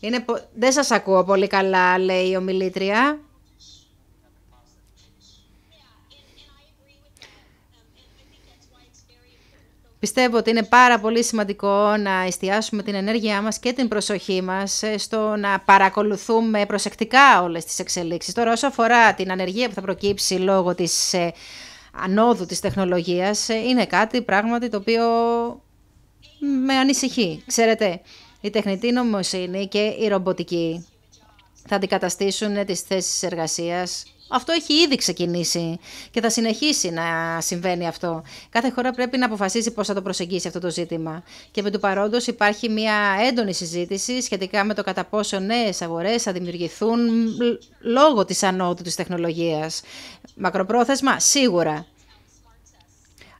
Είναι πο... Δεν σας ακούω πολύ καλά, λέει η ομιλήτρια. Πιστεύω ότι είναι πάρα πολύ σημαντικό να εστιάσουμε την ενέργειά μας και την προσοχή μας στο να παρακολουθούμε προσεκτικά όλες τις εξελίξεις. Τώρα όσο αφορά την ανεργία που θα προκύψει λόγω της ε, ανόδου της τεχνολογίας ε, είναι κάτι πράγματι το οποίο με ανησυχεί. Ξέρετε, η τεχνητή νομοσύνη και η ρομποτική θα αντικαταστήσουν ε, τις θέσεις εργασίας. Αυτό έχει ήδη ξεκινήσει και θα συνεχίσει να συμβαίνει αυτό. Κάθε χώρα πρέπει να αποφασίσει πώς θα το προσεγγίσει αυτό το ζήτημα. Και με του παρόντος υπάρχει μια έντονη συζήτηση σχετικά με το κατά πόσο νέες αγορές θα δημιουργηθούν λόγω της ανόδου της τεχνολογίας. Μακροπρόθεσμα, σίγουρα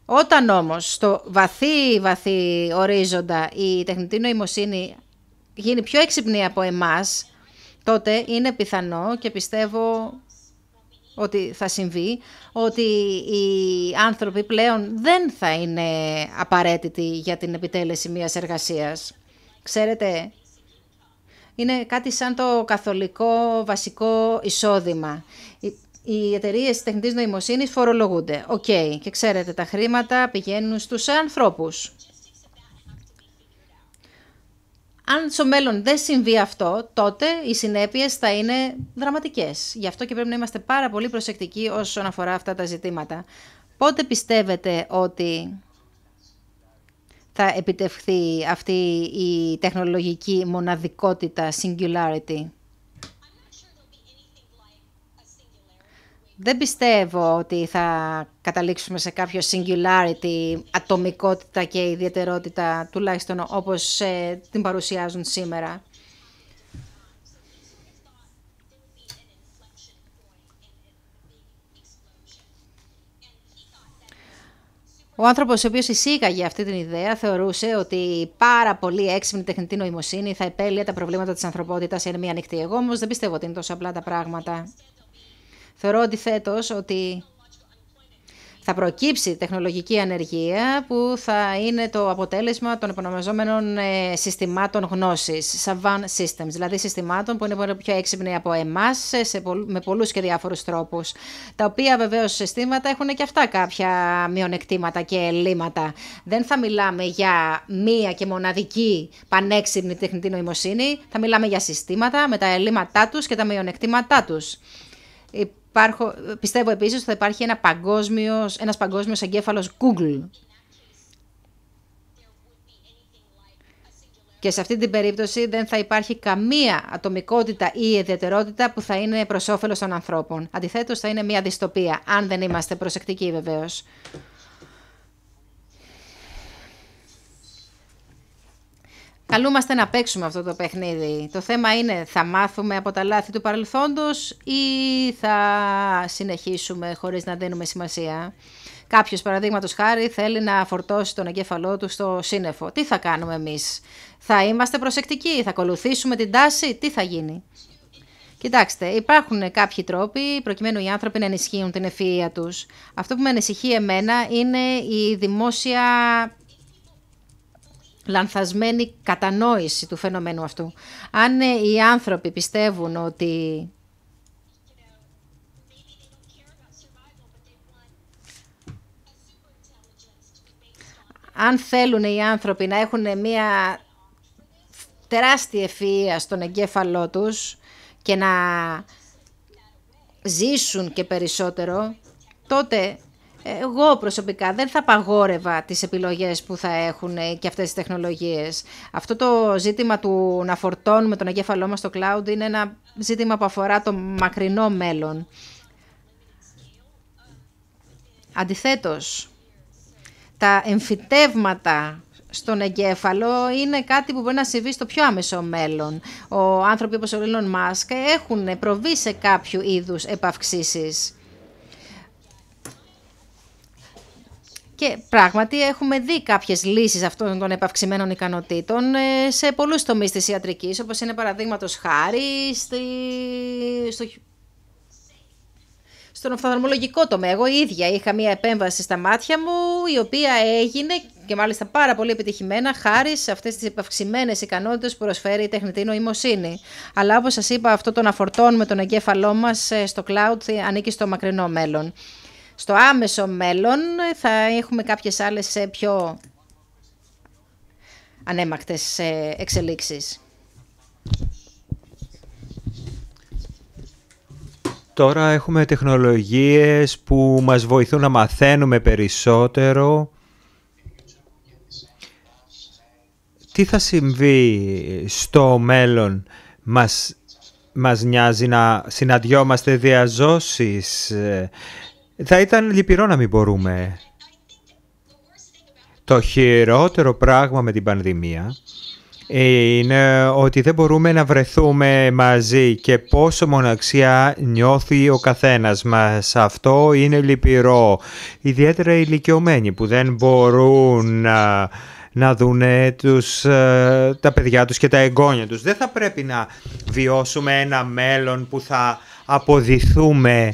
όταν όμως στο βαθύ βαθύ ορίζοντα η τεχνητή νοημοσύνη γίνει πιο έξυπνη από εμάς, τότε είναι πιθανό και πιστεύω ότι θα συμβεί, ότι οι άνθρωποι πλέον δεν θα είναι απαραίτητοι για την επιτέλεση μιας εργασίας. Ξέρετε, είναι κάτι σαν το καθολικό βασικό εισόδημα οι εταιρείες τεχνητής νοημοσύνης φορολογούνται. Οκ. Και ξέρετε, τα χρήματα πηγαίνουν στους ανθρώπους. Αν στο μέλλον δεν συμβεί αυτό, τότε οι συνέπειες θα είναι δραματικές. Γι' αυτό και πρέπει να είμαστε πάρα πολύ προσεκτικοί όσον αφορά αυτά τα ζητήματα. Πότε πιστεύετε ότι θα επιτευχθεί αυτή η τεχνολογική μοναδικότητα, singularity. Δεν πιστεύω ότι θα καταλήξουμε σε κάποιο singularity, ατομικότητα και ιδιαιτερότητα, τουλάχιστον όπως ε, την παρουσιάζουν σήμερα. Ο άνθρωπος ο οποίος εισήγαγε αυτή την ιδέα θεωρούσε ότι η πάρα πολύ έξυπνη τεχνητή νοημοσύνη θα επέλυε τα προβλήματα της ανθρωπότητας σε μία νυχτή. Εγώ όμως δεν πιστεύω ότι είναι τόσο απλά τα πράγματα. Θεωρώ αντιθέτω ότι θα προκύψει τεχνολογική ανεργία που θα είναι το αποτέλεσμα των επωνομαζόμενων ε, συστημάτων γνώσης, savan systems, δηλαδή συστημάτων που είναι πιο έξυπνοι από εμάς ε, σε πολλού, με πολλούς και διάφορους τρόπους, τα οποία βεβαίως συστήματα έχουν και αυτά κάποια μειονεκτήματα και ελλείμματα. Δεν θα μιλάμε για μία και μοναδική πανέξυπνη τεχνητή νοημοσύνη, θα μιλάμε για συστήματα με τα ελλείμματά τους και τα μειονεκτήματά τους. Υπάρχω, πιστεύω επίσης ότι θα υπάρχει ένα παγκόσμιος, ένας παγκόσμιος εγκέφαλος Google. Και σε αυτή την περίπτωση δεν θα υπάρχει καμία ατομικότητα ή ιδιαιτερότητα που θα είναι προς όφελος των ανθρώπων. Αντιθέτως θα είναι μια δυστοπία, αν δεν είμαστε προσεκτικοί βεβαίως. Καλούμαστε να παίξουμε αυτό το παιχνίδι. Το θέμα είναι θα μάθουμε από τα λάθη του παρελθόντος ή θα συνεχίσουμε χωρίς να δίνουμε σημασία. Κάποιος παραδείγματος χάρη θέλει να φορτώσει τον εγκέφαλό του στο σύννεφο. Τι θα κάνουμε εμείς. Θα είμαστε προσεκτικοί, θα ακολουθήσουμε την τάση, τι θα γίνει. Κοιτάξτε, υπάρχουν κάποιοι τρόποι προκειμένου οι άνθρωποι να ενισχύουν την ευφυΐα τους. Αυτό που με ανησυχεί εμένα είναι η δημόσια λανθασμένη κατανόηση του φαινομένου αυτού. Αν ε, οι άνθρωποι πιστεύουν ότι αν θέλουν οι άνθρωποι να έχουν μια τεράστια ευφυΐα στον εγκέφαλό τους και να ζήσουν και περισσότερο, τότε εγώ προσωπικά δεν θα παγόρευα τις επιλογές που θα έχουν ε, και αυτές τις τεχνολογίες. Αυτό το ζήτημα του να φορτώνουμε τον εγκέφαλό μας στο cloud είναι ένα ζήτημα που αφορά το μακρινό μέλλον. Αντιθέτως, τα εμφυτεύματα στον εγκέφαλο είναι κάτι που μπορεί να συμβεί στο πιο άμεσο μέλλον. Ο άνθρωποι όπως ο Λίλον μάσκ έχουν προβεί σε κάποιο είδους επαυξήσεις. Και πράγματι έχουμε δει κάποιες λύσεις αυτών των επαυξημένων ικανοτήτων ε, σε πολλούς τομείς της ιατρικής, όπως είναι παραδείγματος χάρη στη... στο... στον οφθαλμολογικό τομέα. Εγώ ίδια είχα μία επέμβαση στα μάτια μου, η οποία έγινε και μάλιστα πάρα πολύ επιτυχημένα χάρη σε αυτές τις επαυξημένες ικανότητες που προσφέρει η τεχνητή νοημοσύνη. Αλλά όπως σας είπα, αυτό το να φορτώνουμε τον εγκέφαλό μας ε, στο cloud ε, ανήκει στο μακρινό μέλλον στο άμεσο μέλλον ε, θα έχουμε κάποιες άλλες ε, πιο ανέμακτες ε, εξελίξεις. Τώρα έχουμε τεχνολογίες που μας βοηθούν να μαθαίνουμε περισσότερο. Τι θα συμβεί στο μέλλον μας μας νοιάζει να συναντιόμαστε διαζώσεις, θα ήταν λυπηρό να μην μπορούμε. Το χειρότερο πράγμα με την πανδημία είναι ότι δεν μπορούμε να βρεθούμε μαζί και πόσο μοναξιά νιώθει ο καθένας μας. Αυτό είναι λυπηρό. Ιδιαίτερα οι ηλικιωμένοι που δεν μπορούν να, να δουν τους, ε, τα παιδιά τους και τα εγγόνια τους. Δεν θα πρέπει να βιώσουμε ένα μέλλον που θα αποδηθούμε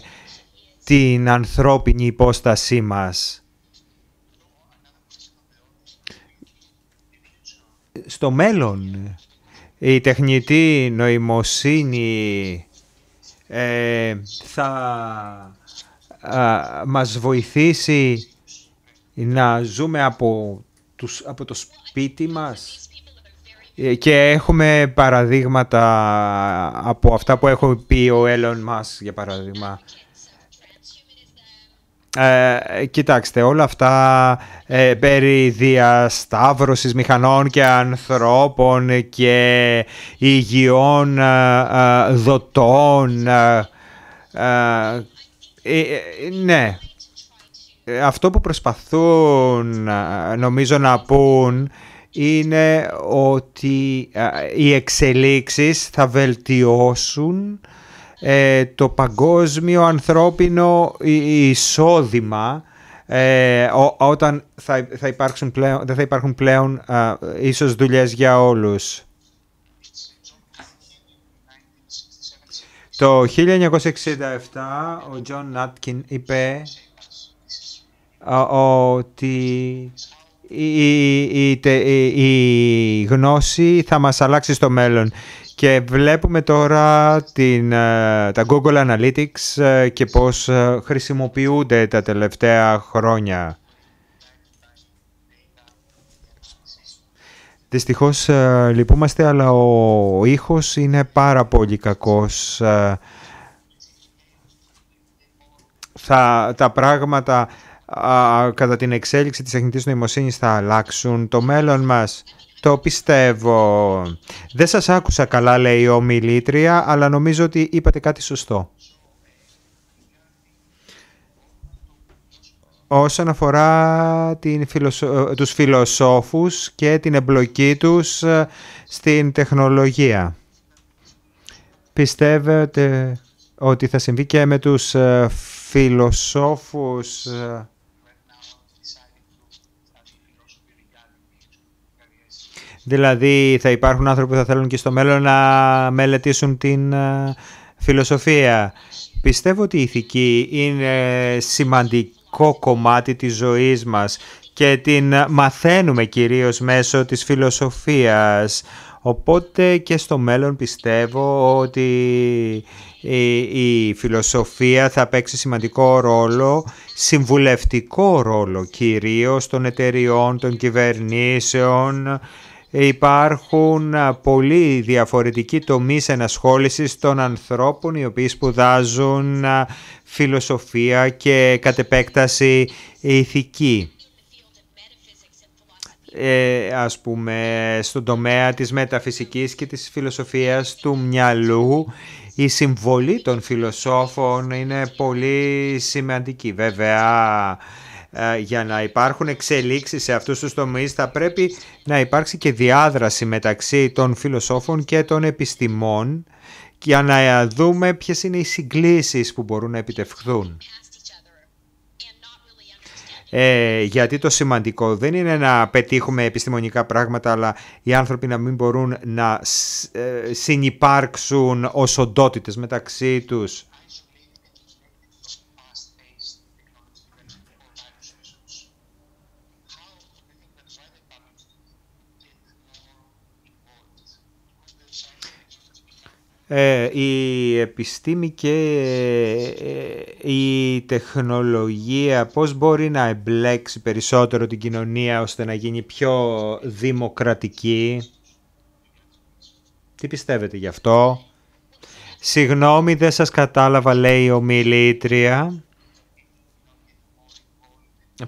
την ανθρώπινη υπόστασή μας. Στο μέλλον, η τεχνητή νοημοσύνη ε, θα μας βοηθήσει να ζούμε από, τους, από το σπίτι μας ε, και έχουμε παραδείγματα από αυτά που έχω πει ο Έλλον μας για παράδειγμα ε, κοιτάξτε, όλα αυτά ε, περί διασταύρωσης μηχανών και ανθρώπων και υγιών ε, ε δοτών, ε, ναι, αυτό που προσπαθούν νομίζω να πούν είναι ότι οι εξελίξεις θα βελτιώσουν ε, το παγκόσμιο ανθρώπινο εισόδημα ε, όταν θα, θα πλέον, δεν θα υπάρχουν πλέον ίσως δουλειές για όλους. Το 1967 ο Τζον Νάτκιν είπε ότι η, η γνώση θα μας αλλάξει στο μέλλον και βλέπουμε τώρα την, ε, τα Google Analytics ε, και πώς ε, χρησιμοποιούνται τα τελευταία χρόνια. Δυστυχώς λυπούμαστε, αλλά ο ήχος είναι πάρα πολύ κακός. Θα, τα πράγματα κατά την εξέλιξη της τεχνητής νοημοσύνης θα αλλάξουν. Το μέλλον μας το πιστεύω. Δεν σας άκουσα καλά, λέει η ομιλήτρια, αλλά νομίζω ότι είπατε κάτι σωστό. όσον αφορά την φιλοσο... Ε, τους φιλοσόφους και την εμπλοκή τους ε, στην τεχνολογία. Πιστεύετε ότι θα συμβεί και με τους ε, φιλοσόφους Δηλαδή θα υπάρχουν άνθρωποι που θα θέλουν και στο μέλλον να μελετήσουν την ε, φιλοσοφία. Πιστεύω ότι η ηθική είναι σημαντικό κομμάτι της ζωής μας και την μαθαίνουμε κυρίως μέσω της φιλοσοφίας. Οπότε και στο μέλλον πιστεύω ότι η φιλοσοφία θα παίξει σημαντικό ρόλο, συμβουλευτικό ρόλο κυρίως των εταιριών, των κυβερνήσεων, υπάρχουν πολλοί διαφορετικοί τομείς ενασχόλησης των ανθρώπων οι οποίοι σπουδάζουν φιλοσοφία και κατ' επέκταση ηθική. Ε, ας πούμε στον τομέα της μεταφυσικής και της φιλοσοφίας του μυαλού η συμβολή των φιλοσόφων είναι πολύ σημαντική βέβαια ε, για να υπάρχουν εξελίξεις σε αυτούς τους τομείς θα πρέπει να υπάρξει και διάδραση μεταξύ των φιλοσόφων και των επιστημών για να δούμε ποιες είναι οι συγκλήσεις που μπορούν να επιτευχθούν. Ε, γιατί το σημαντικό δεν είναι να πετύχουμε επιστημονικά πράγματα αλλά οι άνθρωποι να μην μπορούν να ε, συνυπάρξουν ως οντότητες μεταξύ τους. Ε, η επιστήμη και ε, η τεχνολογία πώς μπορεί να εμπλέξει περισσότερο την κοινωνία ώστε να γίνει πιο δημοκρατική. Τι πιστεύετε γι' αυτό. Συγγνώμη δεν σας κατάλαβα λέει ο ομιλήτρια.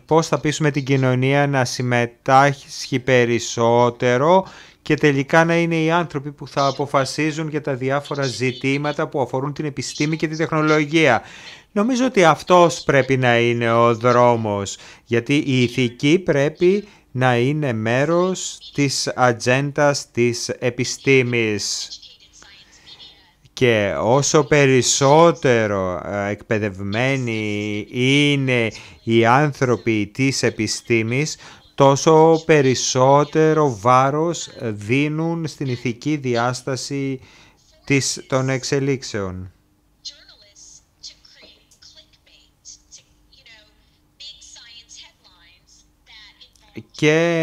Πώς θα πείσουμε την κοινωνία να συμμετάσχει περισσότερο και τελικά να είναι οι άνθρωποι που θα αποφασίζουν για τα διάφορα ζητήματα που αφορούν την επιστήμη και την τεχνολογία. Νομίζω ότι αυτός πρέπει να είναι ο δρόμος, γιατί η ηθική πρέπει να είναι μέρος της ατζέντας της επιστήμης. Και όσο περισσότερο ε, εκπαιδευμένοι είναι οι άνθρωποι της επιστήμης, τόσο περισσότερο βάρος δίνουν στην ηθική διάσταση της, των εξελίξεων. και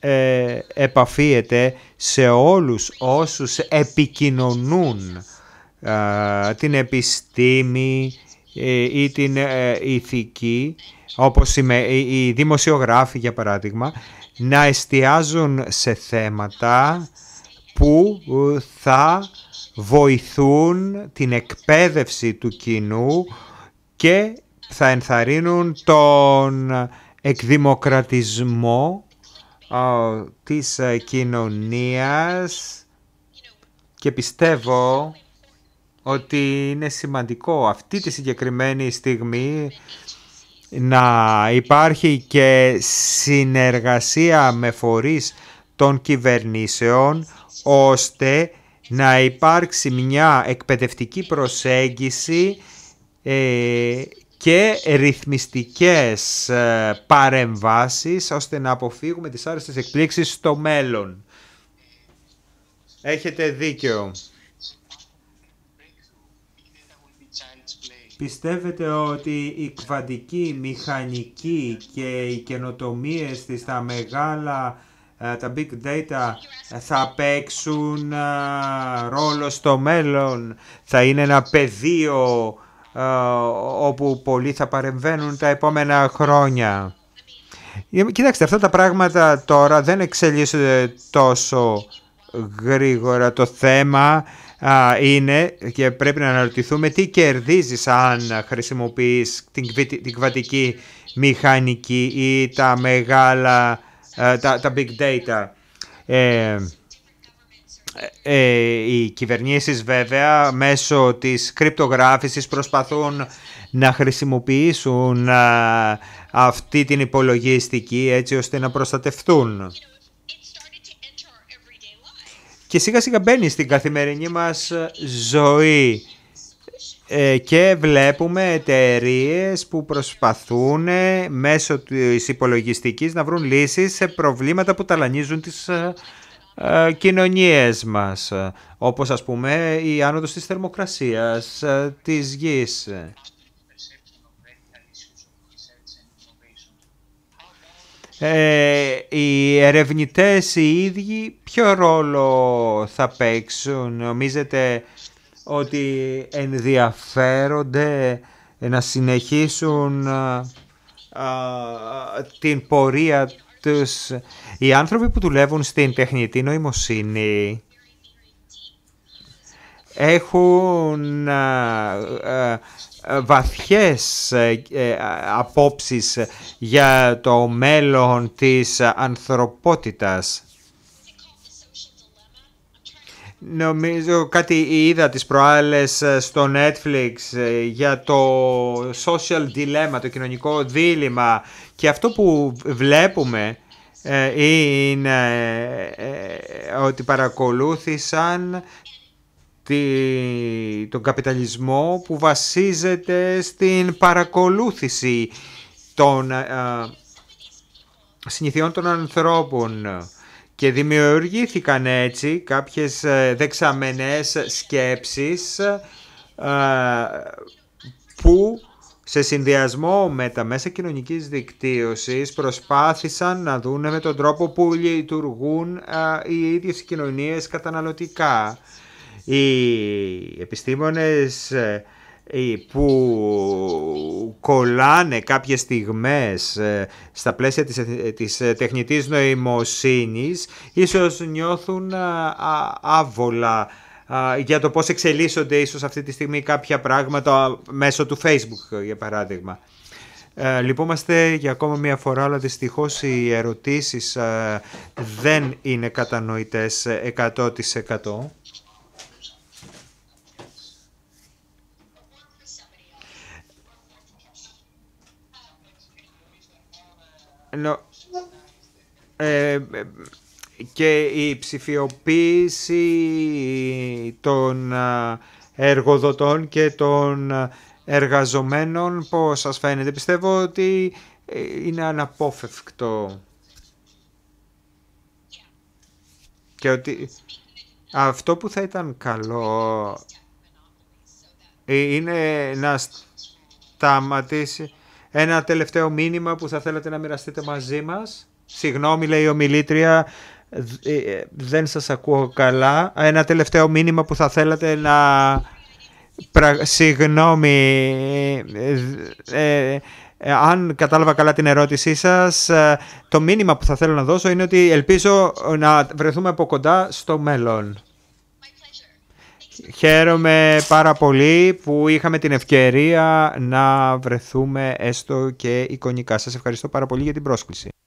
ε, επαφίεται σε όλους όσους επικοινωνούν ε, την επιστήμη ε, ή την ε, ηθική όπως οι, δημοσιογράφοι για παράδειγμα, να εστιάζουν σε θέματα που ε, θα βοηθούν την εκπαίδευση του κοινού και θα ενθαρρύνουν τον εκδημοκρατισμό ε, της ε, κοινωνίας και πιστεύω ότι είναι σημαντικό αυτή τη συγκεκριμένη στιγμή να υπάρχει και συνεργασία με φορείς των κυβερνήσεων ώστε να υπάρξει μια εκπαιδευτική προσέγγιση ε, και ρυθμιστικές ε, παρεμβάσεις ώστε να αποφύγουμε τις άρεστες εκπλήξεις στο μέλλον. Έχετε δίκιο. Πιστεύετε ότι η κβαντική, μηχανική και οι καινοτομίες της, τα μεγάλα, ε, τα big data ε, θα παίξουν ε, ρόλο στο μέλλον, θα είναι ένα πεδίο όπου πολλοί θα παρεμβαίνουν τα επόμενα χρόνια. Κοιτάξτε, αυτά τα πράγματα τώρα δεν εξελίσσονται τόσο γρήγορα το θέμα είναι και πρέπει να αναρωτηθούμε τι κερδίζεις αν χρησιμοποιείς την κβατική μηχανική ή τα μεγάλα, ε, τα, τα big data. Ε, ε, οι κυβερνήσεις βέβαια μέσω της κρυπτογράφησης προσπαθούν να χρησιμοποιήσουν αυτή την υπολογιστική έτσι ώστε να προστατευτούν και σιγά σιγά μπαίνει στην καθημερινή μας ζωή ε, και βλέπουμε εταιρείες που προσπαθούν ε, μέσω της υπολογιστικής να βρουν λύσεις σε προβλήματα που ταλανίζουν τις ε, κοινωνίες μας όπως ας πούμε η άνοδος της θερμοκρασίας της γης. Ε, οι ερευνητές οι ίδιοι ποιο ρόλο θα παίξουν. Νομίζετε ότι ενδιαφέρονται να συνεχίσουν ε, ε, την πορεία τους. Οι άνθρωποι που δουλεύουν στην τεχνητή νοημοσύνη έχουν βαθιές ε, ε, απόψεις για το μέλλον της ανθρωπότητας. Νομίζω κάτι είδα τις προάλλες ε, στο Netflix για το social dilemma, το κοινωνικό δίλημα και αυτό που βλέπουμε είναι ότι παρακολούθησαν τη, τον καπιταλισμό που βασίζεται στην παρακολούθηση των ε, συνηθιών των ανθρώπων και δημιουργήθηκαν έτσι κάποιες ε, δεξαμενές σκέψεις ε, που σε συνδυασμό με τα μέσα κοινωνικής δικτύωσης προσπάθησαν να δούνε με τον τρόπο που λειτουργούν οι ίδιες οι κοινωνίες καταναλωτικά οι επιστήμονες ε, που κολλάνε κάποιες στιγμές ε, στα πλαίσια της, ε, της τεχνητής νοημοσύνης ίσως νιώθουν άβολα για το πώς εξελίσσονται ίσως αυτή τη στιγμή κάποια πράγματα μέσω του Facebook για παράδειγμα. Ε, για ακόμα μία φορά, αλλά δυστυχώς οι ερωτήσεις δεν είναι κατανοητές 100%. Ε, και η ψηφιοποίηση των εργοδοτών και των εργαζομένων, πώς σας φαίνεται. Πιστεύω ότι ε, είναι αναπόφευκτο και ότι αυτό που θα ήταν καλό ε, είναι να σταματήσει ένα τελευταίο μήνυμα που θα θέλατε να μοιραστείτε μαζί μας. Συγγνώμη λέει η ομιλήτρια, ε, ε, δεν σας ακούω καλά. Ένα τελευταίο μήνυμα που θα θέλατε να... Πρα... Συγγνώμη, ε, αν κατάλαβα καλά την ερώτησή σας, το μήνυμα που θα θέλω να δώσω είναι ότι ελπίζω να βρεθούμε από κοντά στο μέλλον. Χαίρομαι πάρα πολύ που είχαμε την ευκαιρία να βρεθούμε έστω και εικονικά. Σας ευχαριστώ πάρα πολύ για την πρόσκληση.